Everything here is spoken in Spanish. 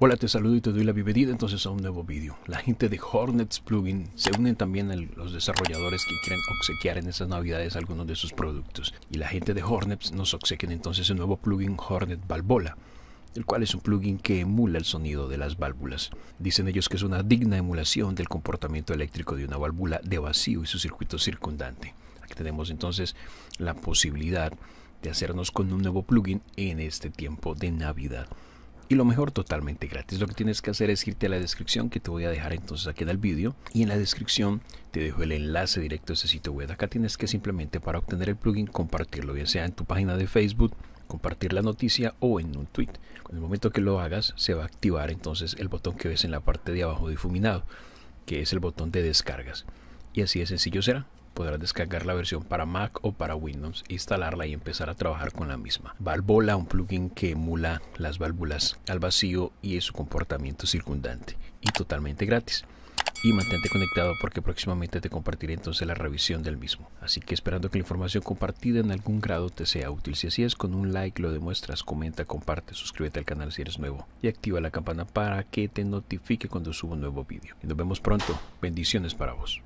Hola, te saludo y te doy la bienvenida entonces a un nuevo vídeo. La gente de Hornets Plugin se unen también a los desarrolladores que quieren obsequiar en esas navidades algunos de sus productos. Y la gente de Hornets nos obsequian entonces el nuevo plugin Hornet Valvola el cual es un plugin que emula el sonido de las válvulas. Dicen ellos que es una digna emulación del comportamiento eléctrico de una válvula de vacío y su circuito circundante. Aquí tenemos entonces la posibilidad de hacernos con un nuevo plugin en este tiempo de Navidad. Y lo mejor totalmente gratis. Lo que tienes que hacer es irte a la descripción que te voy a dejar entonces aquí el vídeo. Y en la descripción te dejo el enlace directo a ese sitio web. Acá tienes que simplemente para obtener el plugin compartirlo, ya sea en tu página de Facebook compartir la noticia o en un tweet. En el momento que lo hagas, se va a activar entonces el botón que ves en la parte de abajo difuminado, que es el botón de descargas. Y así de sencillo será podrás descargar la versión para Mac o para Windows, instalarla y empezar a trabajar con la misma. Valvola, un plugin que emula las válvulas al vacío y su comportamiento circundante y totalmente gratis y mantente conectado porque próximamente te compartiré entonces la revisión del mismo. Así que esperando que la información compartida en algún grado te sea útil. Si así es, con un like lo demuestras, comenta, comparte, suscríbete al canal si eres nuevo y activa la campana para que te notifique cuando subo un nuevo vídeo. Y nos vemos pronto. Bendiciones para vos.